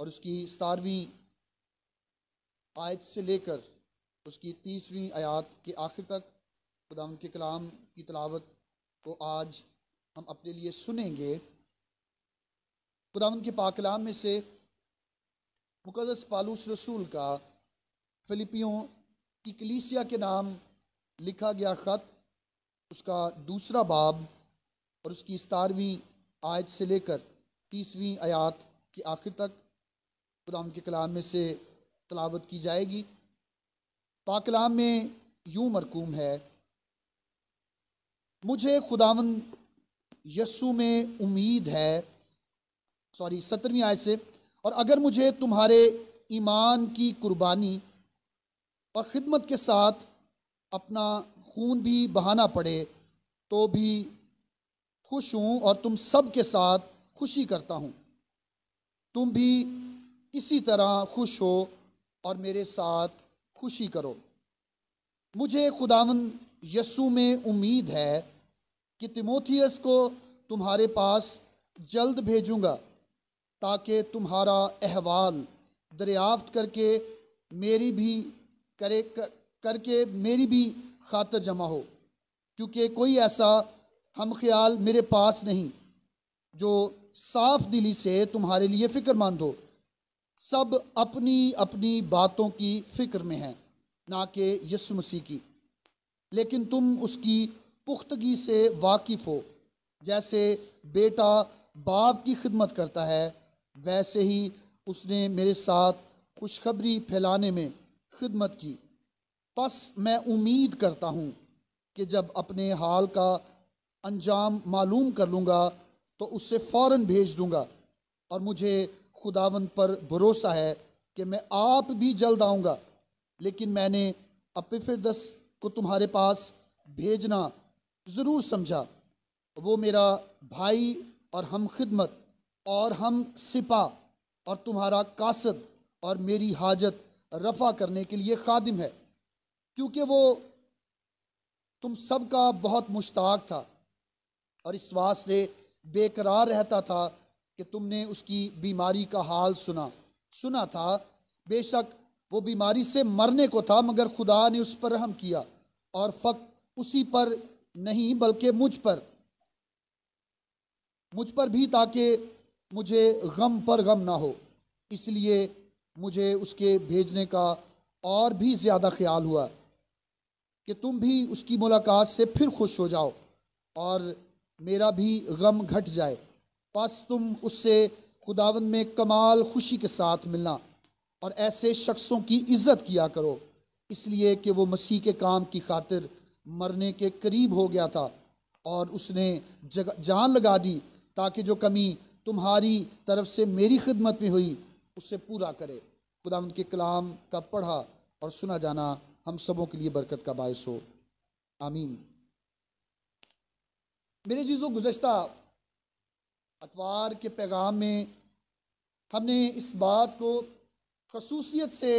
और उसकी सतारवीं आयत से लेकर उसकी तीसवीं आयत के आखिर तक खुदा के कलाम की तलावत को आज हम अपने लिए सुनेंगे खुदावंद के पाकलाम में से मुकदस पालूस रसूल का फिलिपियों की कलीसिया के नाम लिखा गया ख़त उसका दूसरा बाब और उसकी सतारवीं आयत से लेकर तीसवीं आयत के आखिर तक खुदाम के कलाम में से तलावत की जाएगी पाकलाम में यूँ मरकूम है मुझे खुदावन यस्सु में उम्मीद है सॉरी सत्रहवीं आय से और अगर मुझे तुम्हारे ईमान की कुर्बानी और ख़िदमत के साथ अपना खून भी बहाना पड़े तो भी खुश हूँ और तुम सब के साथ खुशी करता हूँ तुम भी इसी तरह खुश हो और मेरे साथ खुशी करो मुझे खुदावन यसु में उम्मीद है कि तिमोथियस को तुम्हारे पास जल्द भेजूंगा ताकि तुम्हारा अहवाल दरियाफ्त करके मेरी भी करे कर, करके मेरी भी खातर जमा हो क्योंकि कोई ऐसा हम ख्याल मेरे पास नहीं जो साफ दिली से तुम्हारे लिए फ़िक्रमंद हो सब अपनी अपनी बातों की फ़िक्र में हैं ना कि यसु मसीह की लेकिन तुम उसकी पुख्तगी से वाकिफ़ हो जैसे बेटा बाप की खिदमत करता है वैसे ही उसने मेरे साथ खुशखबरी फैलाने में खिदमत की बस मैं उम्मीद करता हूँ कि जब अपने हाल का अंजाम मालूम कर लूँगा तो उससे फ़ौर भेज दूँगा और मुझे खुदावन पर भरोसा है कि मैं आप भी जल्द आऊँगा लेकिन मैंने अपिफिरदस को तुम्हारे पास भेजना ज़रूर समझा वो मेरा भाई और हम खिदमत और हम सिपा और तुम्हारा कासद और मेरी हाजत रफा करने के लिए खादिम है क्योंकि वो तुम सब का बहुत मुश्ताक था और इस वास्ते बेकरार रहता था कि तुमने उसकी बीमारी का हाल सुना सुना था बेशक वो बीमारी से मरने को था मगर खुदा ने उस पर रहम किया और फक उसी पर नहीं बल्कि मुझ पर मुझ पर भी ताकि मुझे गम पर गम ना हो इसलिए मुझे उसके भेजने का और भी ज़्यादा ख्याल हुआ कि तुम भी उसकी मुलाकात से फिर खुश हो जाओ और मेरा भी गम घट जाए बस तुम उससे खुदावन में कमाल खुशी के साथ मिलना और ऐसे शख्सों की इज्जत किया करो इसलिए कि वो मसीह के काम की खातिर मरने के करीब हो गया था और उसने जग जान लगा दी ताकि जो कमी तुम्हारी तरफ से मेरी खिदमत में हुई उसे पूरा करे खुदा के कलाम का पढ़ा और सुना जाना हम सबों के लिए बरकत का बायस हो आमीन मेरे चीज़ों गुजश्ता अतवार के पैगाम में हमने इस बात को खसूसियत से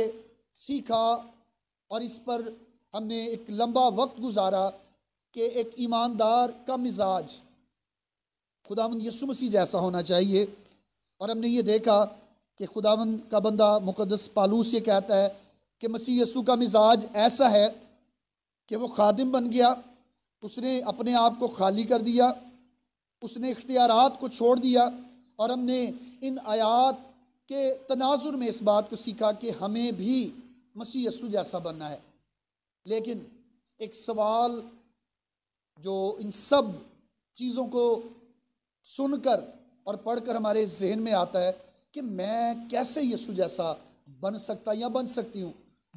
सीखा और इस पर हमने एक लंबा वक्त गुजारा कि एक ईमानदार का मिजाज खुदा यसु मसीह जैसा होना चाहिए और हमने ये देखा कि खुदावन का बंदा मुकदस पालूस ये कहता है कि मसीह यसु का मिजाज ऐसा है कि वो खादिम बन गया उसने अपने आप को खाली कर दिया उसने इख्तियार को छोड़ दिया और हमने इन आयात के तनाजुर में इस बात को सीखा कि हमें भी मसीह यसु जैसा बनना है लेकिन एक सवाल जो इन सब चीज़ों को सुनकर और पढ़कर हमारे जहन में आता है कि मैं कैसे यसु जैसा बन सकता या बन सकती हूँ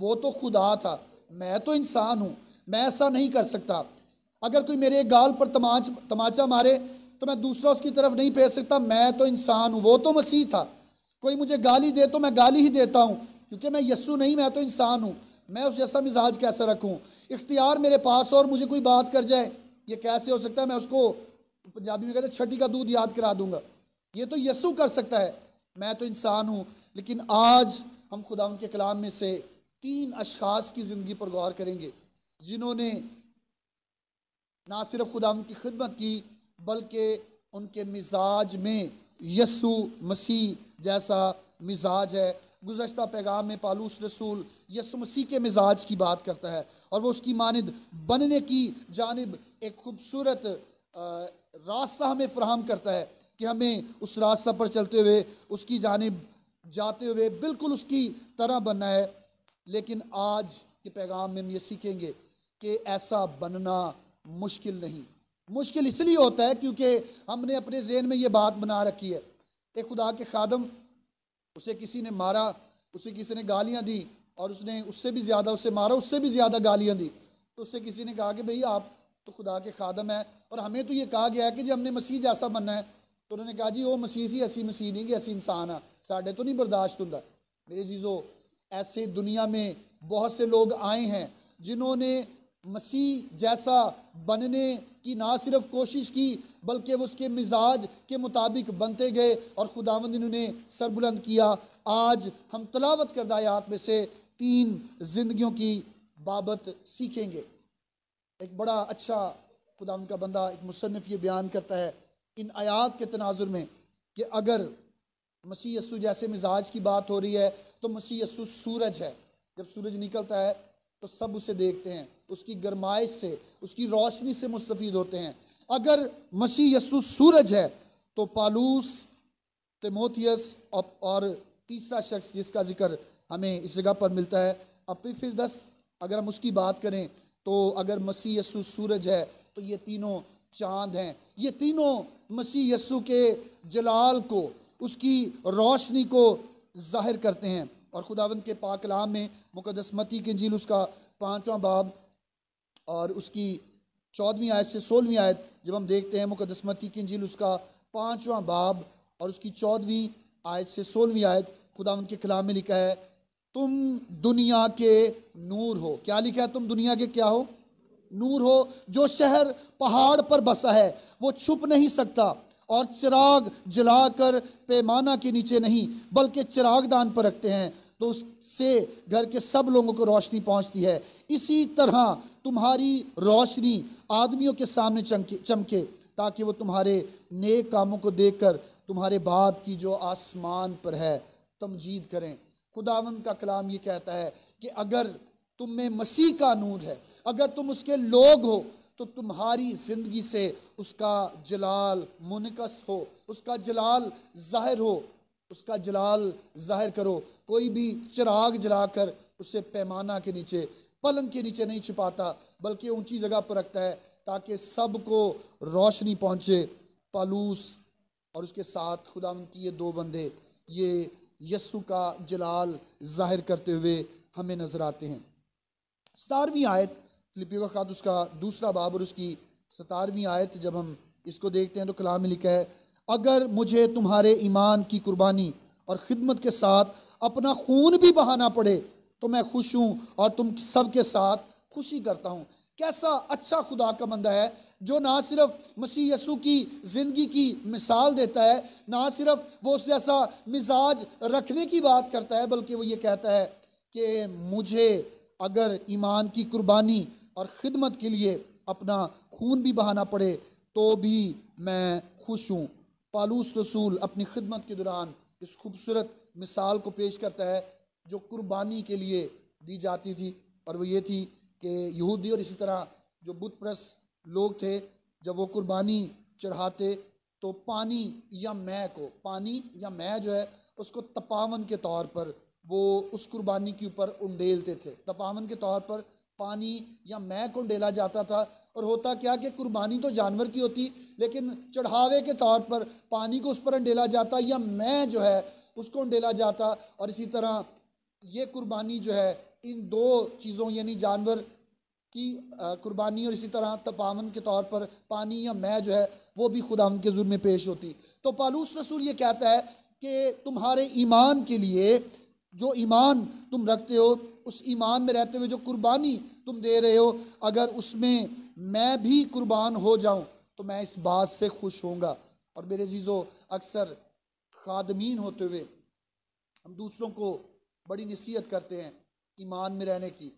वो तो खुदा था मैं तो इंसान हूँ मैं ऐसा नहीं कर सकता अगर कोई मेरे गाल पर तमाच तमाचा मारे तो मैं दूसरा उसकी तरफ नहीं फेर सकता मैं तो इंसान हूँ वो तो मसीह था कोई मुझे गाली दे तो मैं गाली ही देता हूँ क्योंकि मैं यस्सू नहीं मैं तो इंसान हूँ मैं उस जैसा मिजाज कैसे रखूँ इख्तियार मेरे पास हो और मुझे कोई बात कर जाए ये कैसे हो सकता है मैं उसको पंजाबी में कहते छठी का दूध याद करा दूंगा ये तो यस्सु कर सकता है मैं तो इंसान हूँ लेकिन आज हम खुदा उनके कलाम में से तीन अशखास की ज़िंदगी पर गौर करेंगे जिन्होंने ना सिर्फ खुदा उनकी खिदमत की बल्कि उनके मिजाज में यसु मसीह जैसा मिजाज है गुजशत पैगाम में पालूस रसूल यसु मसीह के मिजाज की बात करता है और वो उसकी मानद बनने की जानब एक खूबसूरत रास्ता हमें फ्राहम करता है कि हमें उस रास्ता पर चलते हुए उसकी जानब जाते हुए बिल्कुल उसकी तरह बनना है लेकिन आज के पैगाम में हम ये सीखेंगे कि ऐसा बनना मुश्किल नहीं मुश्किल इसलिए होता है क्योंकि हमने अपने जहन में ये बात बना रखी है एक खुदा के खादम उसे किसी ने मारा उसे किसी ने गालियाँ दी और उसने उससे भी ज़्यादा उसे मारा उससे भी ज़्यादा गालियाँ दी तो उससे किसी ने कहा कि भई आप तो खुदा के खादम है और हमें तो ये कहा गया है कि जी हमने मसीह जैसा मनना है तो उन्होंने कहा जी वो मसीह सी असी मसीह नहीं कि असी इंसान हाँ साढ़े तो नहीं बर्दाश्त होंगे मेरे चीज़ों ऐसे दुनिया में बहुत से लोग आए हैं जिन्होंने मसीह जैसा बनने की ना सिर्फ कोशिश की बल्कि वो उसके मिजाज के मुताबिक बनते गए और खुदावंद ने सरबुलंद किया आज हम तलावत करदा आयात में से तीन जिंदगियों की बाबत सीखेंगे एक बड़ा अच्छा खुदावंद का बंदा एक मुसनफ़ ये बयान करता है इन आयात के तनाजुर में कि अगर मसीह यसु जैसे मिजाज की बात हो रही है तो मसीह यसु सूरज है जब सूरज निकलता है तो सब उसे देखते हैं उसकी गरमाइश से उसकी रोशनी से मुस्तफ़ होते हैं अगर मसीह यसु सूरज है तो पालूस तिमोथियस और तीसरा शख्स जिसका जिक्र हमें इस जगह पर मिलता है अब फिर दस अगर हम उसकी बात करें तो अगर मसीह यसु सूरज है तो ये तीनों चांद हैं ये तीनों मसीह यसु के जलाल को उसकी रोशनी को जाहिर करते हैं और खुदावंत के पाकलाम में मुकदसमती के झील उसका पाँचवा बाब और उसकी चौदहवीं आयत से सोलहवीं आयत जब हम देखते हैं मुकदसमती की इंजील उसका पाँचवा बाब और उसकी चौदहवीं आयत से सोलहवीं आयत खुदा उनके कलाम में लिखा है तुम दुनिया के नूर हो क्या लिखा है तुम दुनिया के क्या हो नूर हो जो शहर पहाड़ पर बसा है वो छुप नहीं सकता और चिराग जलाकर पैमाना के नीचे नहीं बल्कि चिरागदान पर रखते हैं तो उससे घर के सब लोगों को रोशनी पहुंचती है इसी तरह तुम्हारी रोशनी आदमियों के सामने चमके चमके ताकि वो तुम्हारे नेक कामों को देखकर तुम्हारे बाप की जो आसमान पर है तमजीद करें खुदावन का कलाम ये कहता है कि अगर तुम में मसीह का नूर है अगर तुम उसके लोग हो तो तुम्हारी ज़िंदगी से उसका जलाल मुनकस हो उसका जलाल ज़ाहिर हो उसका जलाल जाहिर करो कोई भी चिराग जलाकर उसे पैमाना के नीचे पलंग के नीचे नहीं छुपाता बल्कि ऊंची जगह पर रखता है ताकि सबको रोशनी पहुंचे पालूस और उसके साथ खुदा की ये दो बंदे ये यस्सु का जलाल जाहिर करते हुए हमें नज़र आते हैं सतारवीं आयत फिलिपियो का उसका दूसरा बाब और उसकी सतारवीं आयत जब हम इसको देखते हैं तो कलाम में लिखा है अगर मुझे तुम्हारे ईमान की कुर्बानी और ख़िदमत के साथ अपना खून भी बहाना पड़े तो मैं खुश हूँ और तुम सब के साथ खुशी करता हूँ कैसा अच्छा खुदा का बंदा है जो ना सिर्फ मसीह यसु की ज़िंदगी की मिसाल देता है ना सिर्फ वो उस जैसा मिजाज रखने की बात करता है बल्कि वो ये कहता है कि मुझे अगर ईमान की कुर्बानी और ख़िदमत के लिए अपना खून भी बहाना पड़े तो भी मैं खुश हूँ पालूस रसूल अपनी खिदमत के दौरान इस खूबसूरत मिसाल को पेश करता है जो कुर्बानी के लिए दी जाती थी और वो ये थी कि यहूदी और इसी तरह जो बुत प्रस्त लोग थे जब वो कुर्बानी चढ़ाते तो पानी या मैं को पानी या मैं जो है उसको तपावन के तौर पर वो उस कुर्बानी के ऊपर उंडेलते थे तपावन के तौर पर पानी या मैं को डेला जाता था और होता क्या कि कुर्बानी तो जानवर की होती लेकिन चढ़ावे के तौर पर पानी को उस पर डेला जाता या मैं जो है उसको डेला जाता और इसी तरह ये कुर्बानी जो है इन दो चीज़ों यानी जानवर की कुर्बानी और इसी तरह तपावन के तौर पर पानी या मैं जो है वो भी खुदा उनके जुर्म में पेश होती तो पालूस रसूल ये कहता है कि तुम्हारे ईमान के लिए जो ईमान तुम रखते हो उस ईमान में रहते हुए जो कुर्बानी तुम दे रहे हो अगर उसमें मैं भी कुर्बान हो जाऊं तो मैं इस बात से खुश होऊंगा और मेरे जीजो अक्सर खादमीन होते हुए हम दूसरों को बड़ी नसीहत करते हैं ईमान में रहने की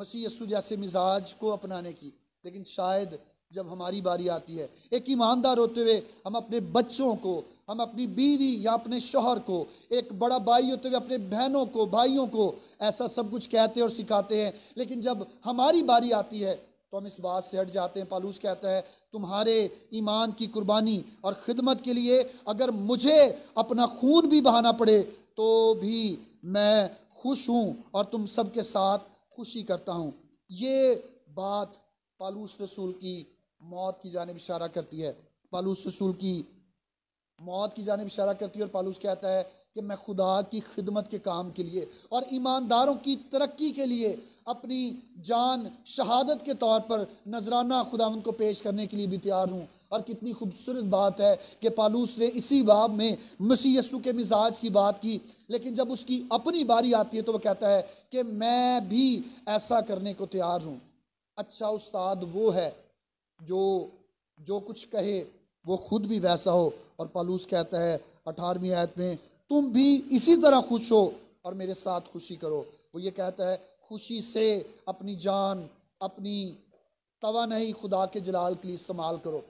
मसीह यस्सु जैसे मिजाज को अपनाने की लेकिन शायद जब हमारी बारी आती है एक ईमानदार होते हुए हम अपने बच्चों को हम अपनी बीवी या अपने शोहर को एक बड़ा भाई होते हुए अपने बहनों को भाइयों को ऐसा सब कुछ कहते और सिखाते हैं लेकिन जब हमारी बारी आती है तो हम इस बात से हट जाते हैं पालूस कहता है तुम्हारे ईमान की कुर्बानी और खिदमत के लिए अगर मुझे अपना खून भी बहाना पड़े तो भी मैं खुश हूँ और तुम सबके साथ खुशी करता हूँ ये बात पालूस रसूल की मौत की जानब इशारा करती है पालूस रसूल की मौत की जानब इशारा करती है और पालूस कहता है कि मैं खुदा की खिदमत के काम के लिए और ईमानदारों की तरक्की के लिए अपनी जान शहादत के तौर पर नजराना खुदा उनको पेश करने के लिए भी तैयार हूँ और कितनी खूबसूरत बात है कि पालूस ने इसी बाब में मसी के मिजाज की बात की लेकिन जब उसकी अपनी बारी आती है तो वह कहता है कि मैं भी ऐसा करने को तैयार हूँ अच्छा उस्ताद वो है जो जो कुछ कहे वो खुद भी वैसा हो और पालूस कहता है अठारहवीं आयत में तुम भी इसी तरह खुश हो और मेरे साथ खुशी करो वो ये कहता है खुशी से अपनी जान अपनी तवा नहीं खुदा के जलाल के लिए इस्तेमाल करो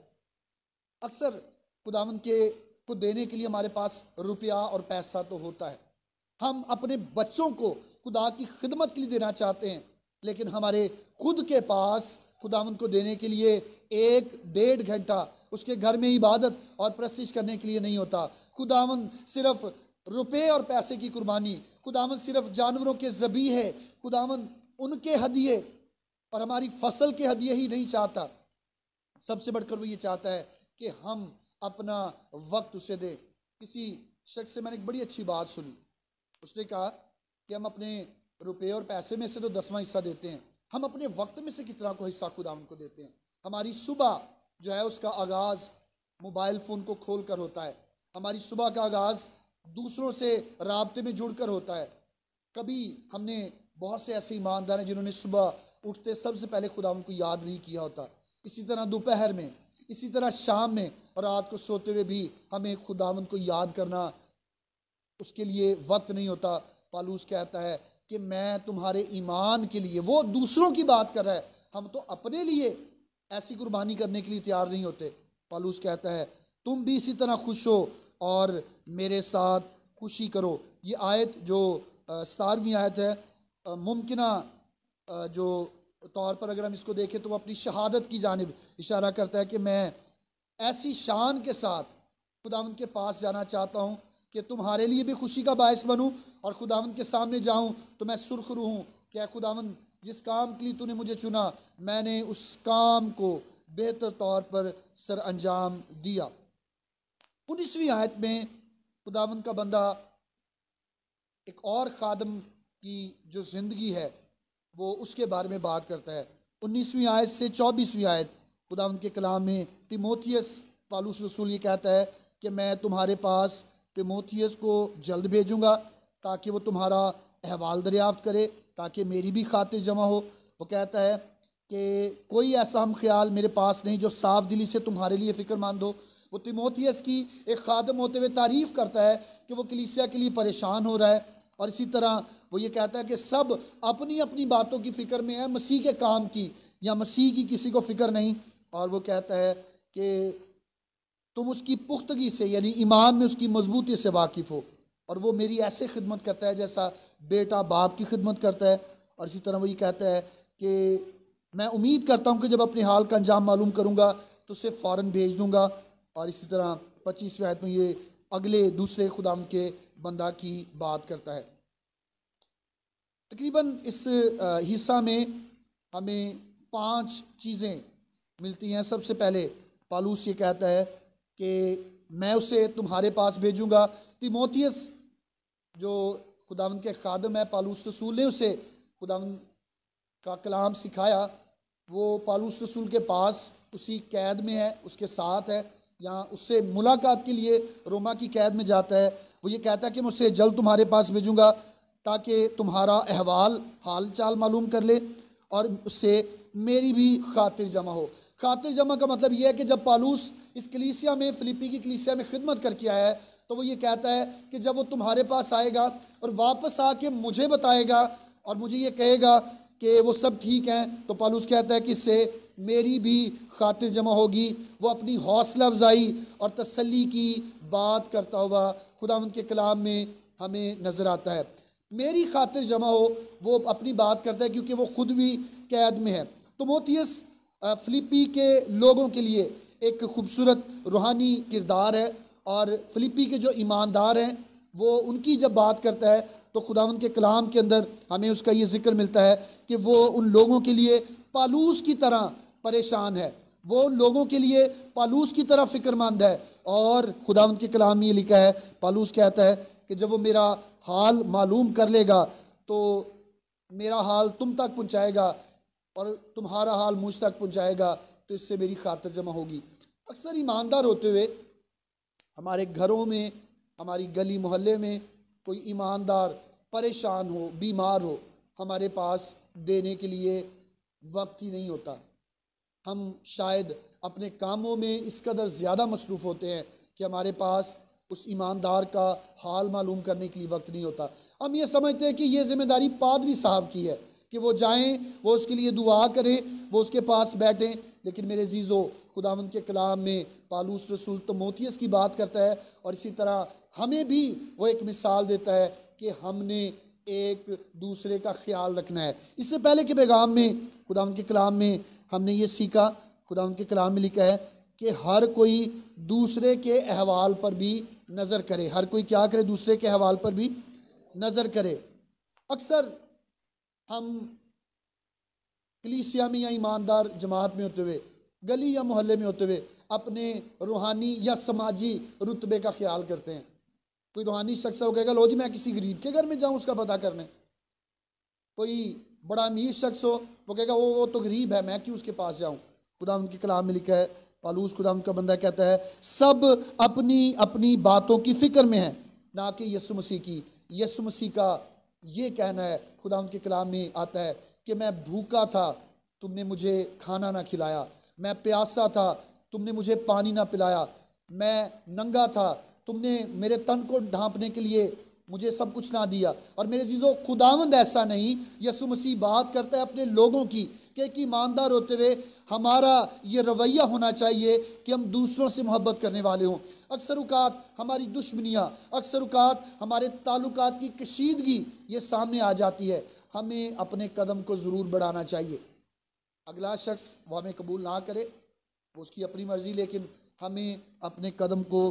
अक्सर खुदावन के को देने के लिए हमारे पास रुपया और पैसा तो होता है हम अपने बच्चों को खुदा की खिदमत के लिए देना चाहते हैं लेकिन हमारे खुद के पास खुदावन को देने के लिए एक डेढ़ घंटा उसके घर में इबादत और प्रस्तिश करने के लिए नहीं होता खुदावन सिर्फ रुपए और पैसे की कुर्बानी खुदावन सिर्फ जानवरों के जबी है खुदावन उनके हदिये और हमारी फसल के हदिये ही नहीं चाहता सबसे बढ़कर वो ये चाहता है कि हम अपना वक्त उसे दें किसी शख्स से मैंने एक बड़ी अच्छी बात सुनी उसने कहा कि हम अपने रुपए और पैसे में से तो दसवां हिस्सा देते हैं हम अपने वक्त में से कितना को हिस्सा खुदावन को देते हैं हमारी सुबह जो है उसका आगाज़ मोबाइल फ़ोन को खोल कर होता है हमारी सुबह का आगाज़ दूसरों से रबते में जुड़ कर होता है कभी हमने बहुत से ऐसे ईमानदार हैं जिन्होंने सुबह उठते सबसे पहले खुदा उनको याद नहीं किया होता इसी तरह दोपहर में इसी तरह शाम में और रात को सोते हुए भी हमें खुदावन को याद करना उसके लिए वक्त नहीं होता पालूस कहता है कि मैं तुम्हारे ईमान के लिए वो दूसरों की बात कर रहा है हम तो अपने लिए ऐसी कुर्बानी करने के लिए तैयार नहीं होते पालूस कहता है तुम भी इसी तरह खुश हो और मेरे साथ खुशी करो ये आयत जो सतारवीं आयत है मुमकिन जो तौर पर अगर हम इसको देखें तो वह अपनी शहादत की जानब इशारा करता है कि मैं ऐसी शान के साथ खुदावन के पास जाना चाहता हूँ कि तुम्हारे लिए भी खुशी का बायस बनूँ और खुदावन के सामने जाऊँ तो मैं सुर्ख रूँ क्या खुदावन जिस काम के लिए तूने मुझे चुना मैंने उस काम को बेहतर तौर पर सर अंजाम दिया उन्नीसवीं आयत में खुदावन का बंदा एक और खादम की जो ज़िंदगी है वो उसके बारे में बात करता है उन्नीसवीं आयत से चौबीसवीं आयत खुदावन के कलाम में तिमोथियस पालूस रसूल ये कहता है कि मैं तुम्हारे पास तिमोथियस को जल्द भेजूँगा ताकि वो तुम्हारा अहवाल दरियाफ्त करे ताकि मेरी भी खातिर जमा हो वो कहता है कि कोई ऐसा हम ख्याल मेरे पास नहीं जो साफ दिली से तुम्हारे लिए फ़िक्रमंद हो वो तिमोथियस की एक खादम होते हुए तारीफ़ करता है कि वो कलीसिया के लिए परेशान हो रहा है और इसी तरह वो ये कहता है कि सब अपनी अपनी बातों की फ़िक्र में है मसीह के काम की या मसीह की किसी को फ़िक्र नहीं और वो कहता है कि तुम उसकी पुख्तगी से यानी ईमान में उसकी मजबूती से वाकिफ़ हो और वो मेरी ऐसे खिदमत करता है जैसा बेटा बाप की खिदमत करता है और इसी तरह वो ये कहता है कि मैं उम्मीद करता हूँ कि जब अपने हाल का अंजाम मालूम करूँगा तो उसे फ़ौर भेज दूँगा और इसी तरह पच्चीस रायत में ये अगले दूसरे खुदाम के बंदा की बात करता है तकरीबन इस हिस्सा में हमें पांच चीज़ें मिलती हैं सबसे पहले पालूस ये कहता है कि मैं उसे तुम्हारे पास भेजूँगा तिमोथियस जो खुदावन के खादम है पालूस रसूल ने उसे खुदावन का कलाम सिखाया वो पालूस रसूल के पास उसी कैद में है उसके साथ है या उससे मुलाकात के लिए रोमा की कैद में जाता है वो ये कहता है कि मैं उसे जल्द तुम्हारे पास भेजूँगा ताकि तुम्हारा अहवाल हाल चाल मालूम कर ले और उससे मेरी भी खातिर जमा हो खातिर जमा का मतलब यह है कि जब पालूस इस कलीसिया में फिलिपी की कलीसिया में खिदमत करके आया है तो वो ये कहता है कि जब वो तुम्हारे पास आएगा और वापस आके मुझे बताएगा और मुझे ये कहेगा कि वो सब ठीक हैं तो पालूस कहता है कि इससे मेरी भी खातिर जमा होगी वो अपनी हौसला अफजाई और तसली की बात करता हुआ खुदा उनके कलाम में हमें नज़र आता है मेरी खातिर जमा हो वो अपनी बात करता है क्योंकि वो खुद भी कैद में है तो मोतीस फिलिपी के लोगों के लिए एक खूबसूरत रूहानी किरदार है और फिलिपी के जो ईमानदार हैं वो उनकी जब बात करता है तो खुदावन के कलाम के अंदर हमें उसका ये जिक्र मिलता है कि वो उन लोगों के लिए पालूस की तरह परेशान है वो उन लोगों के लिए पालूस की तरह फ़िक्रमंद है और खुदावन के कलाम में ये लिखा है पालूस कहता है कि जब वो मेरा हाल मालूम कर लेगा तो मेरा हाल तुम तक पहुँचाएगा और तुम्हारा हाल मुझ तक पहुँचाएगा तो इससे मेरी खातर जमा होगी अक्सर ईमानदार होते हुए हमारे घरों में हमारी गली मोहल्ले में कोई ईमानदार परेशान हो बीमार हो हमारे पास देने के लिए वक्त ही नहीं होता हम शायद अपने कामों में इस कदर ज़्यादा मसरूफ़ होते हैं कि हमारे पास उस ईमानदार का हाल मालूम करने के लिए वक्त नहीं होता हम ये समझते हैं कि ये जिम्मेदारी पादरी साहब की है कि वो जाएं वो उसके लिए दुआ करें वो उसके पास बैठें लेकिन मेरे जीजो खुदावन के कलाम में पालूस रसूल मोतीस की बात करता है और इसी तरह हमें भी वो एक मिसाल देता है कि हमने एक दूसरे का ख्याल रखना है इससे पहले के पैगाम में खुदा के कलाम में हमने ये सीखा खुदा के कलाम में लिखा है कि हर कोई दूसरे के अहवाल पर भी नज़र करे हर कोई क्या करे दूसरे के अहवाल पर भी नज़र करे अक्सर हम कलीसिया में या ईमानदार जमात में होते हुए गली या मोहल्ले में होते हुए अपने रूहानी या समाजी रुतबे का ख्याल करते हैं कोई रूहानी शख्स हो कहेगा लो जी मैं किसी गरीब के घर में जाऊं उसका पता करने कोई बड़ा अमीर शख्स हो वो कहेगा वो वो तो गरीब है मैं क्यों उसके पास जाऊं खुदा उनके कलाम में लिखा है पालूस खुदा उनका बंदा कहता है सब अपनी अपनी बातों की फिक्र में है ना कि यसु मसीह की यसु मसीह का ये कहना है खुदा उनके कलाम में आता है कि मैं भूखा था तुमने मुझे खाना ना खिलाया मैं प्यासा था तुमने मुझे पानी ना पिलाया मैं नंगा था तुमने मेरे तन को ढांपने के लिए मुझे सब कुछ ना दिया और मेरे चीज़ों खुदावंद ऐसा नहीं यसु मसीह बात करता है अपने लोगों की कि एक ईमानदार होते हुए हमारा ये रवैया होना चाहिए कि हम दूसरों से मोहब्बत करने वाले हों अक्सर उकात हमारी दुश्मनियाँ अक्सर उकात हमारे ताल्लुक की कशीदगी ये सामने आ जाती है हमें अपने कदम को ज़रूर बढ़ाना चाहिए अगला शख्स वह हमें कबूल ना करे उसकी अपनी मर्ज़ी लेकिन हमें अपने कदम को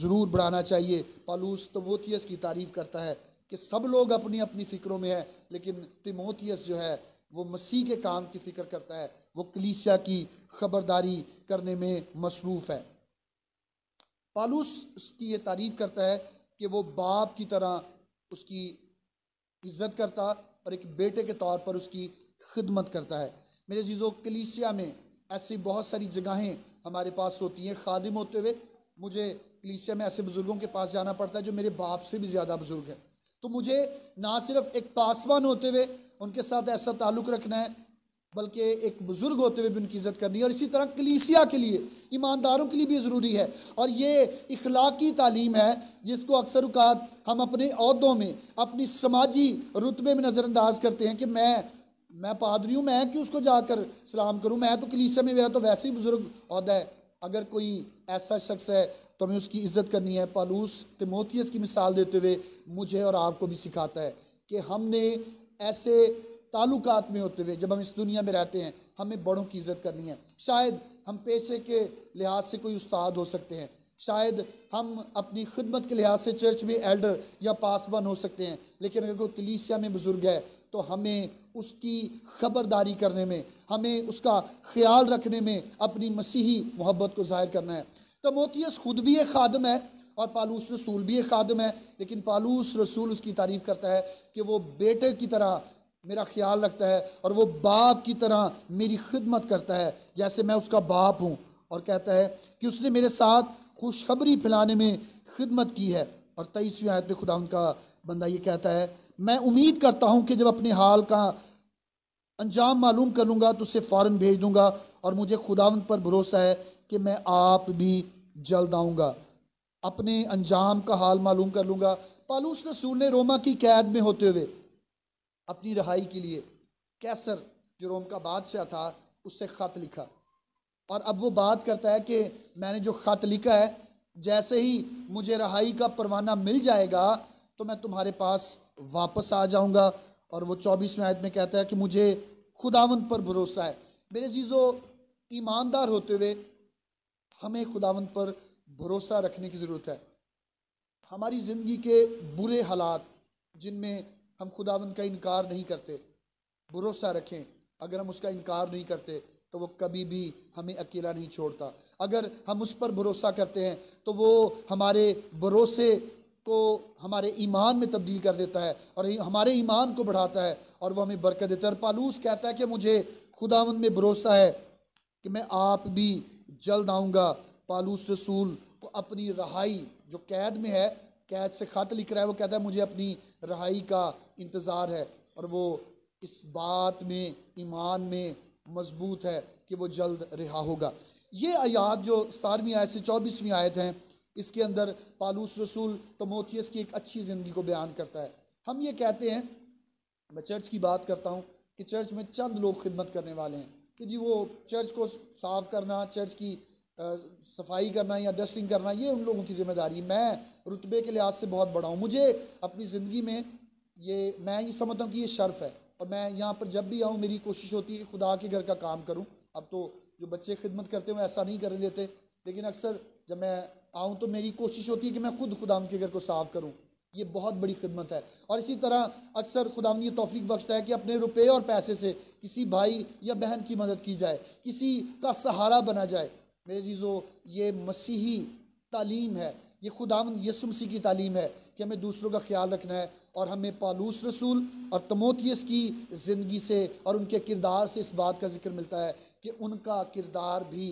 ज़रूर बढ़ाना चाहिए पालूस तमोथियस की तारीफ़ करता है कि सब लोग अपनी अपनी फ़िक्रों में है लेकिन तिमोथियस जो है वो मसीह के काम की फ़िक्र करता है वो कलीसिया की खबरदारी करने में मसरूफ़ है पालूस उसकी ये तारीफ़ करता है कि वो बाप की तरह उसकी इज़्ज़त करता और एक बेटे के तौर पर उसकी खिदमत करता है मेरे चीज़ों कलीसिया में ऐसी बहुत सारी जगहें हमारे पास होती हैं खादिम होते हुए मुझे कलीसिया में ऐसे बुज़ुर्गों के पास जाना पड़ता है जो मेरे बाप से भी ज़्यादा बुज़ुर्ग है तो मुझे ना सिर्फ एक पासवान होते हुए उनके साथ ऐसा ताल्लुक़ रखना है बल्कि एक बुज़ुर्ग होते हुए भी उनकी इज़्ज़त करनी है और इसी तरह कलीसिया के लिए ईमानदारों के लिए भी ज़रूरी है और ये इखलाकी तालीम है जिसको अक्सर उकात हम अपने अहदों में अपनी समाजी रुतबे में नज़रअंदाज करते हैं कि मैं मैं पादरी हूँ मैं कि उसको जाकर सलाम करूँ मैं तो कलीसिया में मेरा तो वैसे ही बुज़ुर्ग अहदा है अगर कोई ऐसा शख्स है तो हमें उसकी इज़्ज़त करनी है पालूस मोतीस की मिसाल देते हुए मुझे और आपको भी सिखाता है कि हमने ऐसे ताल्लुकात में होते हुए जब हम इस दुनिया में रहते हैं हमें बड़ों की इज्जत करनी है शायद हम पेशे के लिहाज से कोई उस्ताद हो सकते हैं शायद हम अपनी खिदमत के लिहाज से चर्च में एल्डर या पासवान हो सकते हैं लेकिन अगर कोई कलीसिया में बुज़ुर्ग है तो हमें उसकी खबरदारी करने में हमें उसका ख्याल रखने में अपनी मसीही मोहब्बत को ज़ाहिर करना है मोतीस खुद भी एक खादम है और पालूस रसूल भी एक खादम है लेकिन पालूस रसूल उसकी तारीफ़ करता है कि वो बेटे की तरह मेरा ख्याल रखता है और वो बाप की तरह मेरी खिदमत करता है जैसे मैं उसका बाप हूँ और कहता है कि उसने मेरे साथ खुशखबरी फैलाने में खिदमत की है और तेईसवीं आयत में खुदा उनका बंदा ये कहता है मैं उम्मीद करता हूँ कि जब अपने हाल का अंजाम मालूम कर लूँगा तो उसे फ़ौर भेज दूँगा और मुझे खुदावंत पर भरोसा है कि मैं आप भी जल्द आऊँगा अपने अंजाम का हाल मालूम कर लूँगा पालूस रसूल ने रोमा की कैद में होते हुए अपनी रहाई के लिए कैसर जो रोम का बादशाह था उससे ख़त लिखा और अब वो बात करता है कि मैंने जो ख़त लिखा है जैसे ही मुझे रहाई का परवाना मिल जाएगा तो मैं तुम्हारे पास वापस आ जाऊंगा और वो चौबीसवें आयत में कहता है कि मुझे खुदावंत पर भरोसा है मेरे चीज़ों ईमानदार होते हुए हमें खुदावंत पर भरोसा रखने की ज़रूरत है हमारी ज़िंदगी के बुरे हालात जिनमें हम खुदावन का इनकार नहीं करते भरोसा रखें अगर हम उसका इनकार नहीं करते तो वो कभी भी हमें अकेला नहीं छोड़ता अगर हम उस पर भरोसा करते हैं तो वो हमारे भरोसे को हमारे ईमान में तब्दील कर देता है और हमारे ईमान को बढ़ाता है और वो हमें बरकत देता है और पालूस कहता है कि मुझे खुदावन में भरोसा है कि मैं आप भी जल्द आऊँगा पालूस रसूल को अपनी रहाई जो कैद में है कैद से ख़त लिख रहा है वो कहता है मुझे अपनी रहाई का इंतज़ार है और वो इस बात में ईमान में मजबूत है कि वो जल्द रिहा होगा ये आयात जो सतारवीं आयत से चौबीसवीं आयत हैं इसके अंदर पालूस रसूल तमोथियस की एक अच्छी ज़िंदगी को बयान करता है हम ये कहते हैं मैं चर्च की बात करता हूँ कि चर्च में चंद लोग खिदमत करने वाले हैं कि जी वो चर्च को साफ़ करना चर्च की सफाई करना या डस्टिंग करना ये उन लोगों की जिम्मेदारी मैं रुतबे के लिहाज से बहुत बड़ा हूँ मुझे अपनी ज़िंदगी में ये मैं ये समझता हूँ कि ये शर्फ है और मैं यहाँ पर जब भी आऊँ मेरी कोशिश होती है कि खुदा के घर का काम करूँ अब तो जो बच्चे खिदमत करते हैं ऐसा नहीं करने देते लेकिन अक्सर जब मैं आऊँ तो मेरी कोशिश होती है कि मैं खुद खुदाम के घर को साफ़ करूँ ये बहुत बड़ी खिदमत है और इसी तरह अक्सर खुदा ने तोफ़ी बख्शता है कि अपने रुपये और पैसे से किसी भाई या बहन की मदद की जाए किसी का सहारा बना जाए मेरे जीज़ो ये मसीही तालीम है ये खुदावन यसुमसी की तालीम है कि हमें दूसरों का ख्याल रखना है और हमें पालूस रसूल और तमोतीस की ज़िंदगी से और उनके किरदार से इस बात का जिक्र मिलता है कि उनका किरदार भी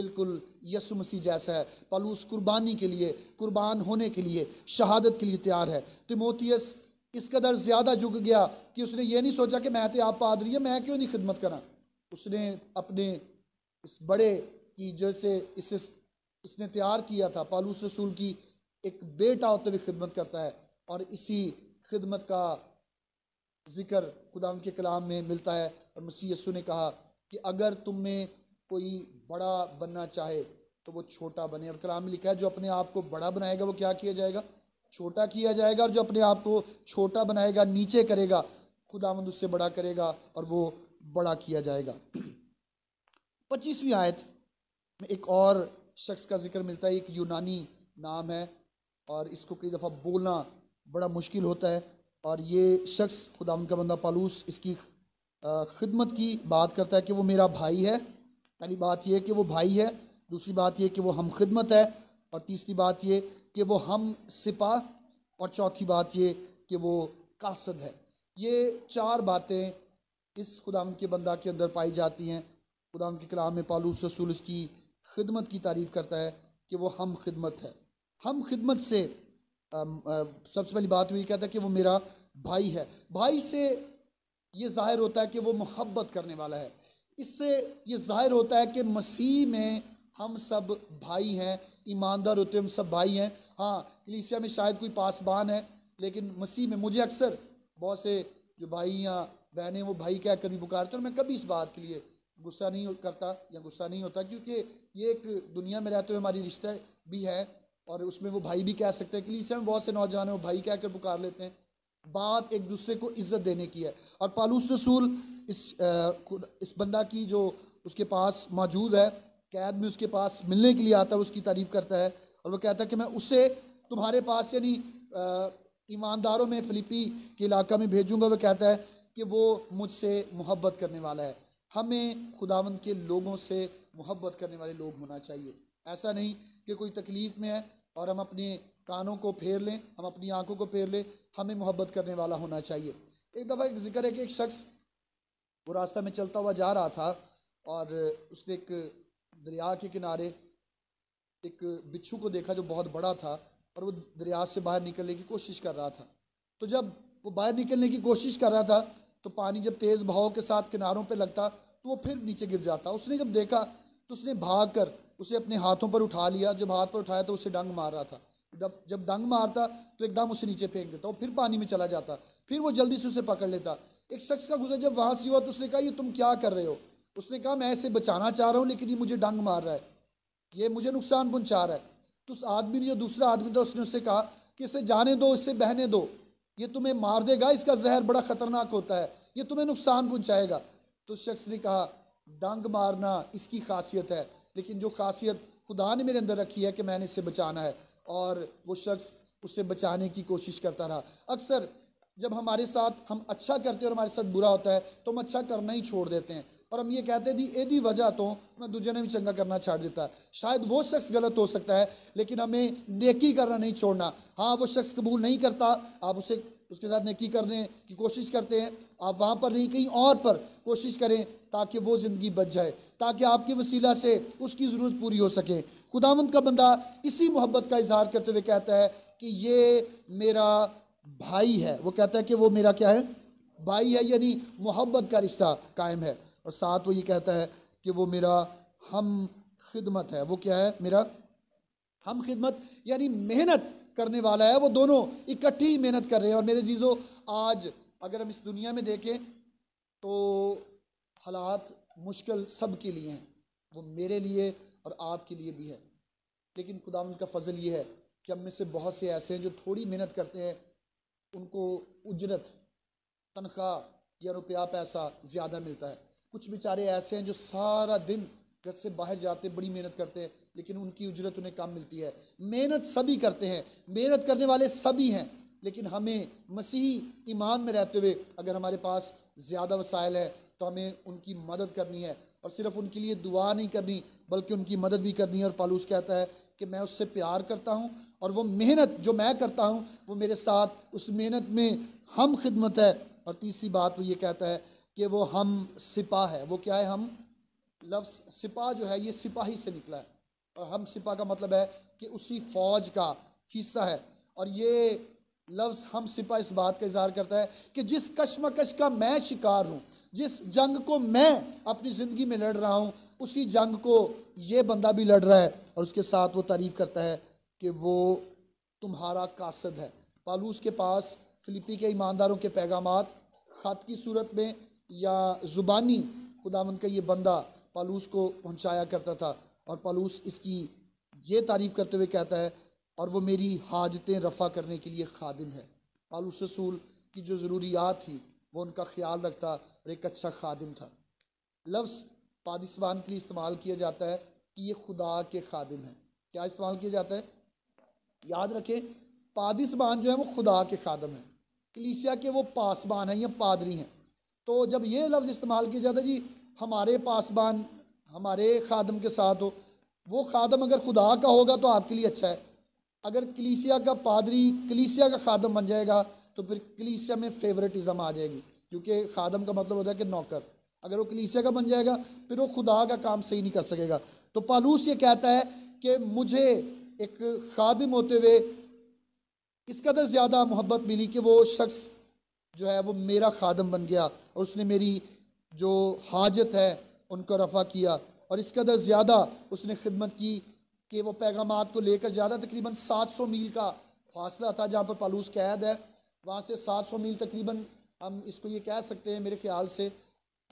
बिल्कुल यसु मसीह जैसा है पालूस कुर्बानी के लिए कुर्बान होने के लिए शहादत के लिए तैयार है तमोतीस इस कदर ज़्यादा झुक गया कि उसने ये नहीं सोचा कि मैं तो आप पादरी है मैं क्यों नहीं खिदमत करा उसने अपने इस बड़े कि जैसे इसे इसने तैयार किया था पालूस रसूल की एक बेटा होते हुए खिदमत करता है और इसी खिदमत का जिक्र खुदा के कलाम में मिलता है और मसीह यसु ने कहा कि अगर तुम में कोई बड़ा बनना चाहे तो वो छोटा बने और कलाम में लिखा है जो अपने आप को बड़ा बनाएगा वो क्या किया जाएगा छोटा किया जाएगा और जो अपने आप को छोटा बनाएगा नीचे करेगा खुदा उससे बड़ा करेगा और वो बड़ा किया जाएगा पच्चीसवीं आयत एक और शख्स का जिक्र मिलता है एक यूनानी नाम है और इसको कई दफ़ा बोलना बड़ा मुश्किल होता है और ये शख्स खुदा का बंदा पालूस इसकी खिदमत की बात करता है कि वो मेरा भाई है पहली बात यह कि वो भाई है दूसरी बात यह कि वो हम खिदमत है और तीसरी बात ये कि वो हम सिपा और चौथी बात ये कि वो कासद है ये चार बातें इस खुदाम के बंदा के अंदर पाई जाती हैं खुदाम के कलाम में पालूस रसूल इसकी खिदमत की तारीफ़ करता है कि वो हम खिदमत है हम खिदमत से सबसे पहली बात हुई तो कहता है कि वो मेरा भाई है भाई से ये ज़ाहिर होता है कि वो मोहब्बत करने वाला है इससे ये ज़ाहिर होता है कि मसीह में हम सब भाई हैं ईमानदार होते हैं हम सब भाई हैं हाँ कलीसिया में शायद कोई पासबान है लेकिन मसीह में मुझे अक्सर बहुत से जो भाई या बहनें वो भाई क्या कभी भी पुकारते हैं और मैं कभी इस बात के लिए गुस्सा नहीं करता या गुस्सा नहीं होता क्योंकि ये एक दुनिया में रहते हुए हमारी रिश्ता भी है और उसमें वो भाई भी कह सकते हैं कि इसमें बहुत से नौजवान हैं वो भाई कहकर पुकार लेते हैं बात एक दूसरे को इज्जत देने की है और पालूस रसूल इस इस बंदा की जो उसके पास मौजूद है कैद में उसके पास मिलने के लिए आता है उसकी तारीफ़ करता है और वो कहता है कि मैं उससे तुम्हारे पास यानी ईमानदारों में फिलिपी के इलाका में भेजूंगा वह कहता है कि वो मुझसे मोहब्बत करने वाला है हमें खुदावन के लोगों से मोहब्बत करने वाले लोग होना चाहिए ऐसा नहीं कि कोई तकलीफ़ में है और हम अपने कानों को फेर लें हम अपनी आंखों को फेर लें हमें मोहब्बत करने वाला होना चाहिए एक दफ़ा एक जिक्र है कि एक शख्स वो रास्ता में चलता हुआ जा रहा था और उसने एक दरिया के किनारे एक बिच्छू को देखा जो बहुत बड़ा था और वो दरिया से बाहर निकलने की कोशिश कर रहा था तो जब वो बाहर निकलने की कोशिश कर रहा था तो पानी जब तेज़ बहाव के साथ किनारों पर लगता तो वो फिर नीचे गिर जाता उसने जब देखा तो उसने भाग कर उसे अपने हाथों पर उठा लिया जब हाथ पर उठाया तो उसे डंग मार रहा था जब जब डंग मारता तो एकदम उसे नीचे फेंक देता और फिर पानी में चला जाता फिर वो जल्दी से उसे पकड़ लेता एक शख्स का गुजर जब वहाँ से हुआ तो उसने कहा ये तुम क्या कर रहे हो उसने कहा मैं इसे बचाना चाह रहा हूँ लेकिन ये मुझे डंग मार रहा है ये मुझे नुकसान पहुँचा रहा है तो उस आदमी ने जो दूसरा आदमी था उसने उससे कहा कि इसे जाने दो इससे बहने दो ये तुम्हें मार देगा इसका जहर बड़ा खतरनाक होता है ये तुम्हें नुकसान पहुंचाएगा तो उस शख्स ने कहा डंग मारना इसकी खासियत है लेकिन जो खासियत खुदा ने मेरे अंदर रखी है कि मैंने इसे बचाना है और वो शख्स उसे बचाने की कोशिश करता रहा अक्सर जब हमारे साथ हम अच्छा करते हैं और हमारे साथ बुरा होता है तो हम अच्छा करना ही छोड़ देते हैं हम ये कहते थे ਦੀ वजह तो मैं दूजे ने भी चंगा करना छाड़ देता है शायद वो शख्स गलत हो सकता है लेकिन हमें नेकी करना नहीं छोड़ना हाँ वो शख्स कबूल नहीं करता आप उसे उसके साथ नेकी करने की कोशिश करते हैं आप वहाँ पर नहीं कहीं और पर कोशिश करें ताकि वो ज़िंदगी बच जाए ताकि आपके वसीला से उसकी ज़रूरत पूरी हो सके खुदाम का बंदा इसी मोहब्बत का इजहार करते हुए कहता है कि ये मेरा भाई है वो कहता है कि वो मेरा क्या है भाई है यानी मोहब्बत का रिश्ता कायम है और साथ वो ये कहता है कि वो मेरा हम खिदमत है वो क्या है मेरा हम खिदमत यानी मेहनत करने वाला है वो दोनों इकट्ठी मेहनत कर रहे हैं और मेरे जीजो आज अगर हम इस दुनिया में देखें तो हालात मुश्किल सब के लिए हैं वो मेरे लिए और आपके लिए भी है लेकिन खुदा उनका फजल ये है कि हम में से बहुत से ऐसे हैं जो थोड़ी मेहनत करते हैं उनको उजरत तनख्वाह या रुपया पैसा ज़्यादा मिलता है कुछ बेचारे ऐसे हैं जो सारा दिन घर से बाहर जाते बड़ी मेहनत करते हैं लेकिन उनकी उजरत उन्हें कम मिलती है मेहनत सभी करते हैं मेहनत करने वाले सभी हैं लेकिन हमें मसीही ईमान में रहते हुए अगर हमारे पास ज़्यादा वसायल है तो हमें उनकी मदद करनी है और सिर्फ उनके लिए दुआ नहीं करनी बल्कि उनकी मदद भी करनी है और पालूस कहता है कि मैं उससे प्यार करता हूँ और वो मेहनत जो मैं करता हूँ वो मेरे साथ उस मेहनत में हम खिदमत है और तीसरी बात वो ये कहता है कि वो हम सिपा है वो क्या है हम लफ्स सिपा जो है ये सिपाही से निकला है और हम सिपा का मतलब है कि उसी फौज का हिस्सा है और ये लफ्ज़ हम सिपा इस बात का इजहार करता है कि जिस कश्मकश का मैं शिकार हूँ जिस जंग को मैं अपनी ज़िंदगी में लड़ रहा हूँ उसी जंग को ये बंदा भी लड़ रहा है और उसके साथ वो तारीफ़ करता है कि वो तुम्हारा कासद है पालूस के पास फिलिपी के ईमानदारों के पैगाम ख़त की सूरत में या ज़ुबानी खुदावन का ये बंदा पालूस को पहुंचाया करता था और पालूस इसकी ये तारीफ़ करते हुए कहता है और वो मेरी हाजतें रफ़ा करने के लिए खादिम है पालूस रसूल की जो ज़रूरियात थी वो उनका ख्याल रखता और एक अच्छा खादिम था लफ्ज़ पादिसबान के लिए इस्तेमाल किया जाता है कि ये खुदा के खादिम हैं क्या इस्तेमाल किया जाता है याद रखें पादिसबान जो है वो खुदा के खादम हैं कलीसिया के वो पासबान हैं या पादरी हैं तो जब ये लफ्ज़ इस्तेमाल किया जाता है जी हमारे पासबान हमारे खादम के साथ हो वो खादम अगर खुदा का होगा तो आपके लिए अच्छा है अगर कलीसिया का पादरी कलीसिया का खादम बन जाएगा तो फिर कलीसिया में फेवरेटिज़म आ जाएगी क्योंकि खादम का मतलब होता है कि नौकर अगर वो कलीसिया का बन जाएगा फिर वो खुदा का काम सही नहीं कर सकेगा तो पालूस ये कहता है कि मुझे एक खादम होते हुए इस कदर ज़्यादा मोहब्बत मिली कि वो शख्स जो है वो मेरा खादम बन गया और उसने मेरी जो हाजत है उनको रफ़ा किया और इसके अंदर ज़्यादा उसने खिदमत की कि वो पैगाम को लेकर ज़्यादा तकरीबन सात सौ मील का फासला था जहाँ पर पालूस कैद है वहाँ से सात सौ मील तकरीबन हम इसको ये कह सकते हैं मेरे ख्याल से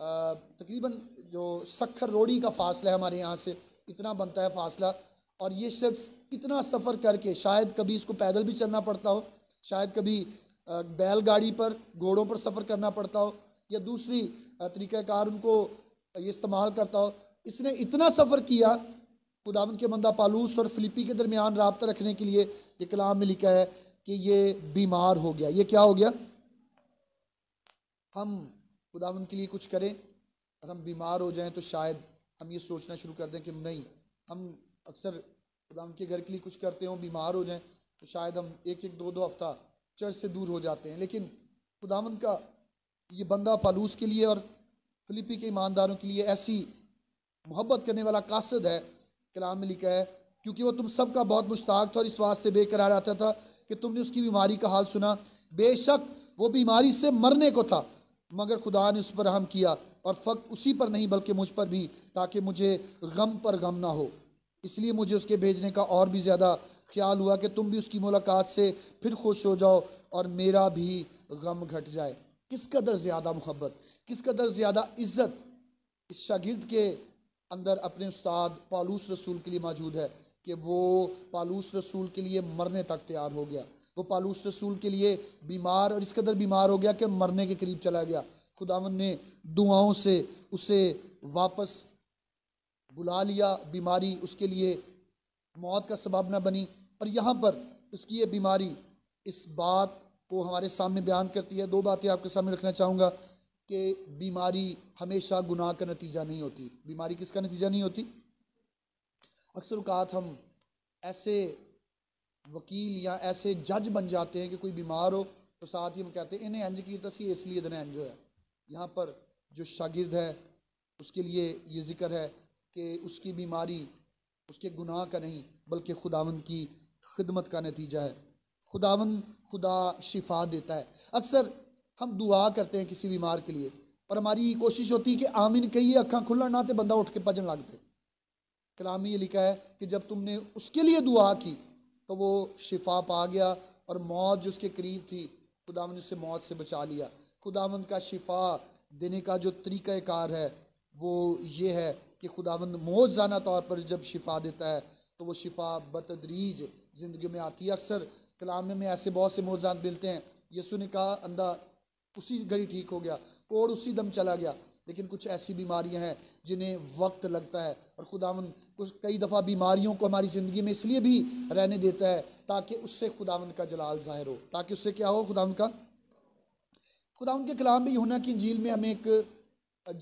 तकरीबन जो सखर रोड़ी का फासला है हमारे यहाँ से इतना बनता है फासला और ये शख्स इतना सफ़र करके शायद कभी इसको पैदल भी चलना पड़ता हो शायद कभी बैलगाड़ी पर घोड़ों पर सफ़र करना पड़ता हो या दूसरी तरीक़ाकार उनको ये इस्तेमाल करता हो इसने इतना सफ़र किया खुदावंद के मंदा पालूस और फिलिपी के दरमियान रबता रखने के लिए ये कलाम में लिखा है कि ये बीमार हो गया ये क्या हो गया हम खुदावंद के लिए कुछ करें और हम बीमार हो जाएं तो शायद हम ये सोचना शुरू कर दें कि नहीं हम अक्सर खुदावंद के घर के लिए कुछ करते हों बीमार हो जाएं तो शायद हम एक एक दो दो हफ्ता चर्च से दूर हो जाते हैं लेकिन खुदावन का ये बंदा पालूस के लिए और फिलिपी के ईमानदारों के लिए ऐसी मोहब्बत करने वाला कासद है कलाम में लिखा है क्योंकि वो तुम सबका बहुत मुश्ताक था और इस वास्ते से बेकरार आता था कि तुमने उसकी बीमारी का हाल सुना बेशक वो बीमारी से मरने को था मगर खुदा ने उस पर हम किया और फक उसी पर नहीं बल्कि मुझ पर भी ताकि मुझे गम पर गम ना हो इसलिए मुझे उसके भेजने का और भी ज़्यादा ख्याल हुआ कि तुम भी उसकी मुलाकात से फिर खुश हो जाओ और मेरा भी गम घट जाए किस कदर ज़्यादा मोहब्बत किस कदर ज़्यादा इज़्ज़त इस शागिर्द के अंदर अपने उस्ताद पालूस रसूल के लिए मौजूद है कि वो पालूस रसूल के लिए मरने तक तैयार हो गया वो पालूस रसूल के लिए बीमार और इस कदर बीमार हो गया कि मरने के करीब चला गया खुदावन ने दुआओं से उसे वापस बुला लिया बीमारी उसके लिए मौत का सबब ना बनी और यहाँ पर उसकी ये बीमारी इस बात को हमारे सामने बयान करती है दो बातें आपके सामने रखना चाहूँगा कि बीमारी हमेशा गुनाह का नतीजा नहीं होती बीमारी किसका नतीजा नहीं होती अक्सर अवकात हम ऐसे वकील या ऐसे जज बन जाते हैं कि कोई बीमार हो तो साथ ही हम कहते हैं इन्हें अंज की तसी इसलिए इतने अंज है यहाँ पर जो शागिर्द है उसके लिए ये जिक्र है कि उसकी बीमारी उसके गुनाह का नहीं बल्कि खुदावन की खिदमत का नतीजा है खुदावन खुदा शिफा देता है अक्सर हम दुआ करते हैं किसी बीमार के लिए पर हमारी कोशिश होती है कि आमिन कही अखा खुलना ना तो बंदा उठ के भजन लग पे कलाम में ये लिखा है कि जब तुमने उसके लिए दुआ की तो वो शिफा पा गया और मौत जो उसके करीब थी खुदावन उसे मौत से बचा लिया खुदावन का शिफा देने का जो तरीक़ाकार है वो ये है कि खुदावंद मौजाना तौर पर जब शिफा देता है तो वो शिफा बतदरीज ज़िंदगी में आती है अक्सर कलाम में ऐसे बहुत से मोजात मिलते हैं यसु ने कहा अंधा उसी घड़ी ठीक हो गया और उसी दम चला गया लेकिन कुछ ऐसी बीमारियां हैं जिन्हें वक्त लगता है और खुदावन कुछ कई दफ़ा बीमारियों को हमारी ज़िंदगी में इसलिए भी रहने देता है ताकि उससे खुदावन का जलाल ज़ाहिर हो ताकि उससे क्या हो खुदावन का खुदावन के कलाम भी होना की झील में हमें एक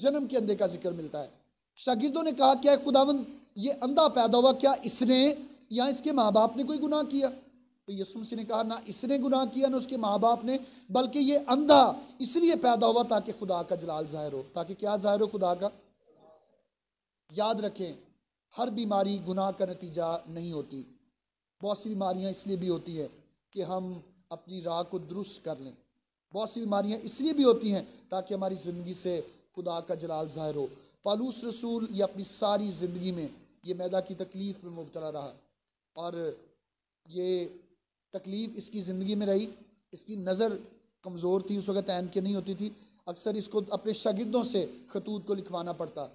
जन्म के अंधे का जिक्र मिलता है शागिर्दों ने कहा क्या खुदावन ये अंधा पैदा हुआ क्या इसने या इसके माँ बाप ने कोई गुनाह किया तो यसु मसीह ने कहा ना इसने गुनाह किया ना उसके माँ बाप ने बल्कि ये अंधा इसलिए पैदा हुआ ताकि खुदा का जलाल जाहिर हो ताकि क्या जाहिर हो खुदा का याद रखें हर बीमारी गुनाह का नतीजा नहीं होती बहुत सी बीमारियाँ इसलिए भी होती हैं कि हम अपनी राह को दुरुस्त कर लें बहुत सी बीमारियाँ इसलिए भी होती हैं ताकि हमारी ज़िंदगी से खुदा का जलाल जाहिर हो पालूस रसूल ये अपनी सारी ज़िंदगी में ये मैदा की तकलीफ़ में मुबतला रहा और ये तकलीफ़ इसकी ज़िंदगी में रही इसकी नज़र कमज़ोर थी उस वक़्त ऐन के नहीं होती थी अक्सर इसको अपने शागिदों से खतूत को लिखवाना पड़ता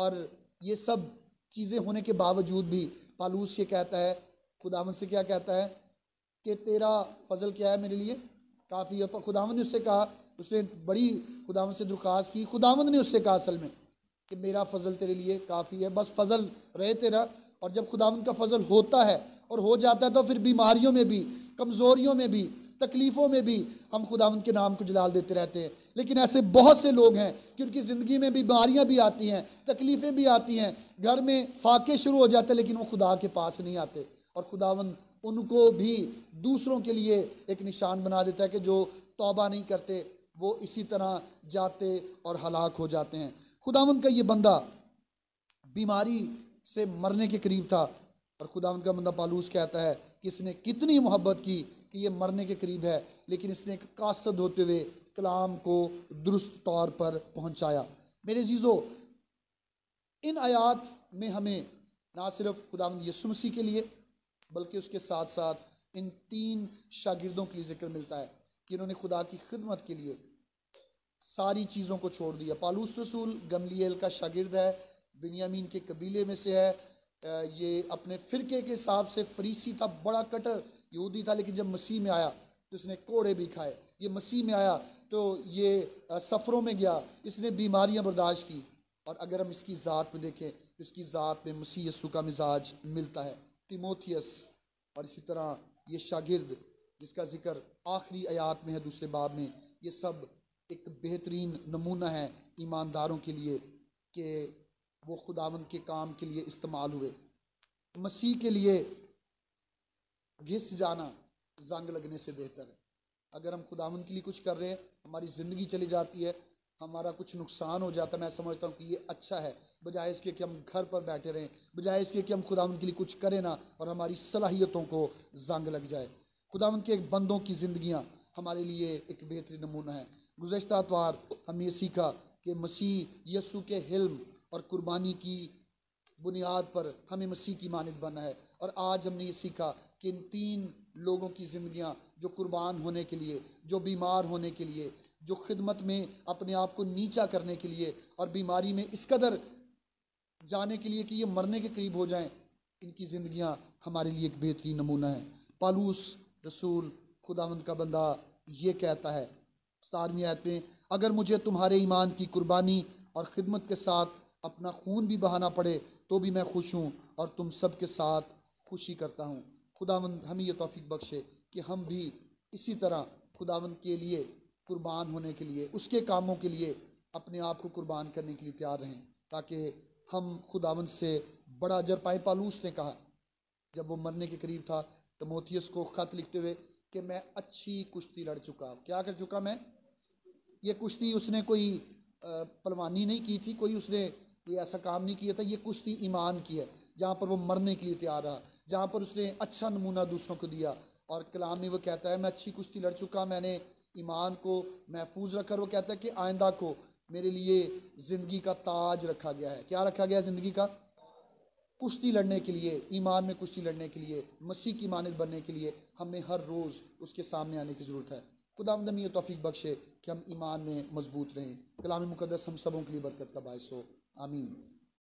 और ये सब चीज़ें होने के बावजूद भी पालूस ये कहता है खुदावन से क्या कहता है कि तेरा फजल क्या है मेरे लिए काफ़ी है खुदावन ने उससे कहा उसने बड़ी खुदावन से दरख्वास्त की खुदावन ने उससे कहा असल में कि मेरा फजल तेरे लिए काफ़ी है बस फजल रहे तेरा और जब खुदावन का फजल होता है और हो जाता है तो फिर बीमारियों में भी कमज़ोरियों में भी तकलीफ़ों में भी हम खुदावन के नाम को जलाल देते रहते हैं लेकिन ऐसे बहुत से लोग हैं कि उनकी ज़िंदगी में बीमारियां भी आती हैं तकलीफ़ें भी आती हैं घर में फाके शुरू हो जाते हैं लेकिन वो खुदा के पास नहीं आते और खुदावन उनको भी दूसरों के लिए एक निशान बना देता है कि जो तौबा नहीं करते वो इसी तरह जाते और हलाक हो जाते हैं खुदावन का ये बंदा बीमारी से मरने के करीब था और खुदा उनका बंदा पालूस कहता है कि इसने कितनी मोहब्बत की कि ये मरने के करीब है लेकिन इसने एक कासद होते हुए कलाम को दुरुस्त तौर पर पहुंचाया मेरे जीजो इन आयात में हमें ना सिर्फ खुदा यसुमसी के लिए बल्कि उसके साथ साथ इन तीन शागिर्दों के लिए जिक्र मिलता है कि इन्होंने खुदा की खिदमत के लिए सारी चीज़ों को छोड़ दिया पालूस रसूल गमलील का शागिर्द है बिनियामीन के कबीले में से है ये अपने फ़िरके के हिसाब से फरीसी था बड़ा कटर यहूदी था लेकिन जब मसीह में आया तो इसने कोड़े भी खाए ये मसीह में आया तो ये सफ़रों में गया इसने बीमारियां बर्दाश्त की और अगर हम इसकी ज़ात में देखें तो इसकी ज़ात में मसीह यसु का मिजाज मिलता है तिमोथियस और इसी तरह ये शागिर्द जिसका जिक्र आखिरी आयात में है दूसरे बाब में ये सब एक बेहतरीन नमूना है ईमानदारों के लिए कि वो खुदावन के काम के लिए इस्तेमाल हुए मसीह के लिए घिस जाना जंग लगने से बेहतर है अगर हम खुदावन के लिए कुछ कर रहे हैं हमारी ज़िंदगी चली जाती है हमारा कुछ नुकसान हो जाता है मैं समझता हूँ कि ये अच्छा है बजाय इसके कि हम घर पर बैठे रहें बजाय इसके कि हम खुदावन के लिए कुछ करें ना और हमारी सलाहियतों को जंग लग जाए खुदावन के बंदों की ज़िंदियाँ हमारे लिए एक बेहतरीन नमूना है गुजशत अतवार ये सीखा कि मसीह यसु के हिल्म और कुर्बानी की बुनियाद पर हमें मसीह की मानद बनना है और आज हमने ये सीखा कि इन तीन लोगों की ज़िंदियाँ जो कुर्बान होने के लिए जो बीमार होने के लिए जो खिदमत में अपने आप को नीचा करने के लिए और बीमारी में इस कदर जाने के लिए कि ये मरने के करीब हो जाएं इनकी ज़िंदियाँ हमारे लिए एक बेहतरीन नमूना है पालूस रसूल खुदावंद का बंदा ये कहता है सतारवीं आयत में अगर मुझे तुम्हारे ईमान की कुर्बानी और ख़िदमत के साथ अपना खून भी बहाना पड़े तो भी मैं खुश हूँ और तुम सब के साथ खुशी करता हूँ खुदावंद हमें यह तोफ़ी बख्शे कि हम भी इसी तरह खुदावंद के लिए कुर्बान होने के लिए उसके कामों के लिए अपने आप को कुर्बान करने के लिए तैयार रहें ताकि हम खुदावंद से बड़ा अजर पाए पालूस ने कहा जब वो मरने के करीब था तो मोतीस को ख़त लिखते हुए कि मैं अच्छी कुश्ती लड़ चुका क्या कर चुका मैं ये कुश्ती उसने कोई पलवानी नहीं की थी कोई उसने कोई ऐसा काम नहीं किया था ये कुश्ती ईमान की है जहाँ पर वो मरने के लिए तैयार रहा जहाँ पर उसने अच्छा नमूना दूसरों को दिया और कलाम में वो कहता है मैं अच्छी कुश्ती लड़ चुका मैंने ईमान को महफूज रखकर वो कहता है कि आइंदा को मेरे लिए ज़िंदगी का ताज रखा गया है क्या रखा गया है ज़िंदगी का कुश्ती लड़ने के लिए ईमान में कुश्ती लड़ने के लिए मसीह की मानद बनने के लिए हमें हर रोज़ उसके सामने आने की ज़रूरत है खुदामदम यह तोफ़ी बख्शे कि हम ईमान में मजबूत रहें कलाम मुकदस हम सबों के लिए बरकत का बायस हो 阿弥。